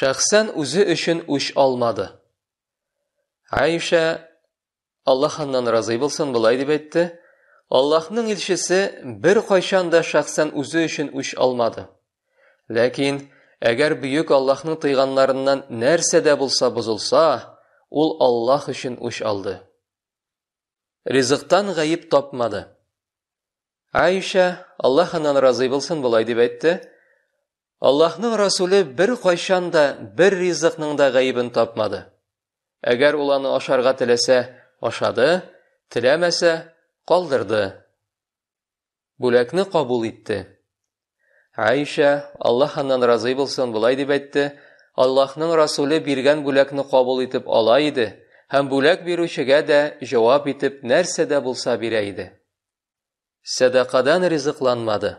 шәхсән үзі үшін үш алмады айша аллах ханнан болсын былай деп әйтті аллахның елшісі бір қайшан да шәхсән үзі үшін үш алмады ләкин әгәр бүйік аллахның тыйғанларыннан нәрседе болса бұзылса ол аллах үшін үш алды ризықтан ғайып тапмады айша аллах ханнан болсын былай деп айтты Аллахның расулі бір қойшанда бір ризықның да ғайыбын тапмады әгәр ол ашарға тілесе, ашады тілемесе, қалдырды Бүләкні қабул етті айша Аллах аннан разы болсын былай деп айтты аллаһның Расулы берген бүләкні қабыл етіп ала еді һәм бүләк берушіге де жауап итеп нәрсе де булса бирә ризықланмады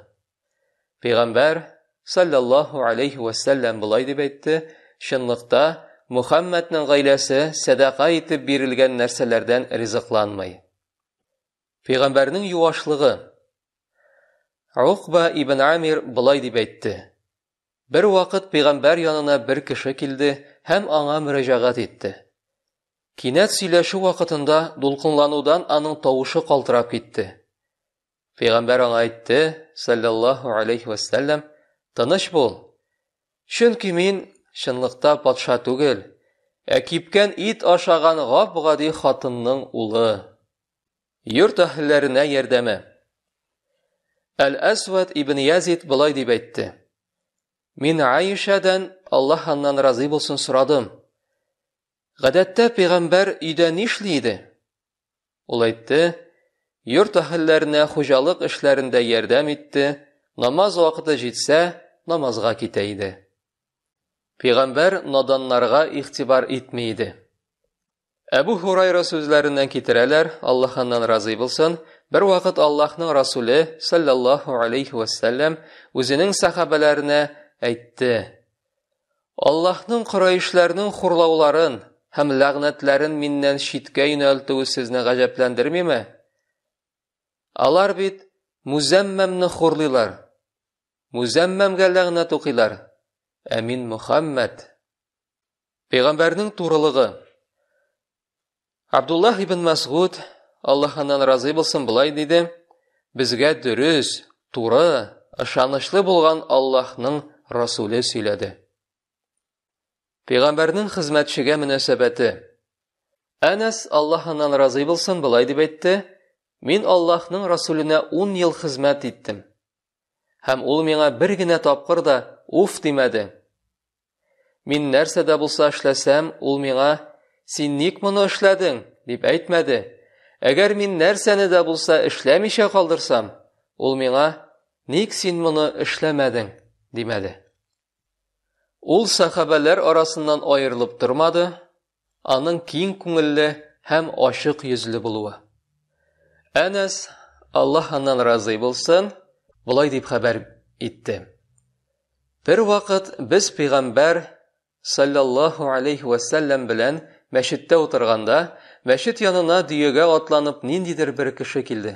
пәйғәмбәр саллаллаху алейхи wasallam былай деп айтты шынлықта мұхаммәднің ғайласы садақа етіп берілген нәрселерден ризықланмай пайғамбарның юашлығы ұқба ибн амир былай деп айтты бір уақыт пайғамбар янына бір кіші келді һәм аңа мөрәжағат етті кинәт сөйләші уақытында дулқынланудан аның тауышы қалтырап кетті пайғамбар аңа айтты саллаллаху алейхи уассалам Таныш бол, чөнки мин шынлықта патша түгел ә кипкән ит ашаған ғап ғади хатынның улы йорт әһелләренә ярдәме әл әсвәт ибн язид былай деп әйтте мин айышадан Аллах аннан разый болсын сорадым Гадәттә пәйгамбәр өйдә нишли иде? Ул әйтте, йорт әһелләренә хуҗалык эшләрендә ярдәм итте, Намаз вакыты җитсә, намазга китә иде. Пәйгамбер наданнарга ихтибар итми иде. Әбу Хурайра сүзләреннән китерәләр, Аллаһ аннан разый булсын, бер вакыт Аллаһның Расуле саллаллаһу алейхи ва саллям үзенең сахабаларына әйтте: Аллаһның Курайшларның хурлауларын һәм лагънатларын миннән читкә юнәлтү сезне гаҗәпләндермиме? Алар бит Музәммәмне хурлыйлар, Мүзәммәмгә ләгънәт оқилар. Әмин Мұхаммәд. Пәйгамбәрнең турылығы. Абдуллах ибн Масғуд, Аллаһтан разы болсын былай дейді: Бізге дүріз, туры, ышанышлы болған Аллахның расулы сөйледі. Пәйгамбәрнең хезмәтчегә мөнәсәбәте. Әнәс Аллаһтан разы болсын былай деп әйтте: мен Аллахның расулына 10 ел қызмет иттем һәм ул миңа бер генә тапкыр да уф димәде. Мин нәрсә дә булса эшләсәм, ул миңа «Син ник моны эшләдең?» дип әйтмәде. Әгәр мин нәрсәне дә булса эшләмичә калдырсам, ул миңа «Ник син моны эшләмәдең?» димәде. Ул сахабалар арасыннан аерылып тормады, аның киң күңелле һәм ашык йөзле булуы. Әнәс, Аллаһ аннан разый булсын, бұлай деп хабар етті бір уақыт біз пайғамбар саллаллаху алейхи уассалам білән мәшітте отырғанда мәшіт янына дүйеге атланып ниндидер бір кіші келді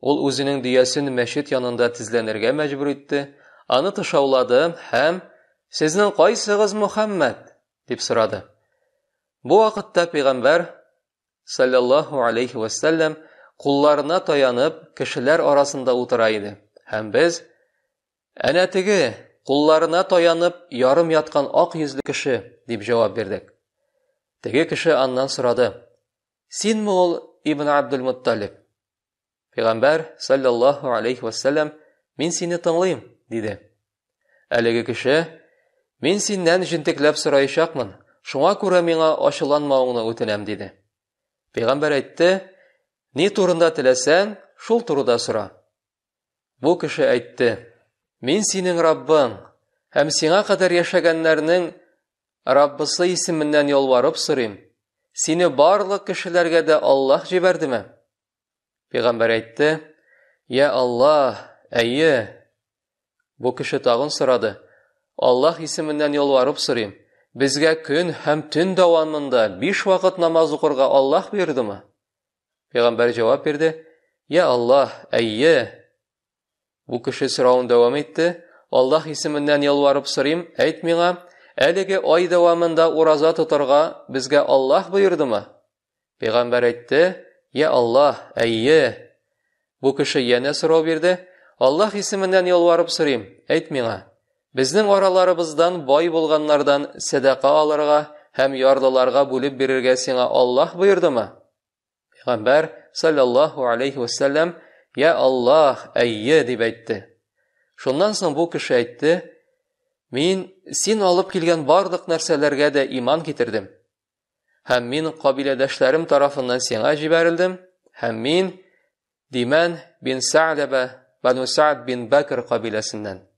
ол өзінің дүйесін мәшіт янында тізленерге мәжбүр етті аны тышаулады һәм сезінің қайсығыз мұхаммәд деп сұрады бұл уақытта пайғамбар саллаллаху алейхи уассалам таянып кішілер арасында отыра һәм без әнә теге кулларына таянып ярым яткан ак йөзле кеше дип җавап бердек. Теге кеше аннан сорады: "Синме ул Ибн Абдул Мутталиб?" Пәйгамбер саллаллаһу ва вассалам: "Мин сине тыңлыйм", диде. Әлеге кеше: "Мин синнән җинтекләп сорайшакмын, шуңа күрә миңа ачыланмауыңны үтенәм", диде. Пәйгамбер әйтте: "Ни турында теләсәң, шул турыда сора". Бу кеше әйтте: Мен синең Раббың, һәм сиңа кадәр яшәгәннәрнең Раббысы исеменнән ялварып сорыйм. Сине барлык кешеләргә дә Аллаһ җибәрдеме?" Пәйгамбер әйтте: "Я Аллаһ, әйе." Бу кеше тагын сорады: "Аллаһ исеменнән ялварып сорыйм. Безгә көн һәм төн дәвамында биш вакыт намаз укырга Аллаһ бирдеме?" Пәйгамбер җавап бирде: "Я Аллаһ, әйе." Бу кеше сорауын дәвам итте. Аллаһ исеменнән ялварып сорыйм, әйт миңа, әлеге ай дәвамында ураза бізге безгә Аллаһ ма?» Пәйгамбер әйтте: "Я Аллаһ, әйе." Бу кеше яна сырау бирде: "Аллаһ исеменнән ялварып сорыйм, әйт миңа, безнең араларыбыздан бай болғанлардан садака алырга һәм ярдыларға бүлеп бирергә сиңа Аллаһ буйырдымы?" Пәйгамбер саллаллаһу алейхи «Йә Аллах, әйе» деп әйтте. Шуннан соң бу кеше әйтте, «Мин син алып килгән бардық нәрсәләргә дә иман китердем. Һәм мин кабиләдәшләрем тарафыннан сиңа җибәрелдем, һәм мин Диман бин Саадаба, Бану Саад бин Бакр кабиләсеннән»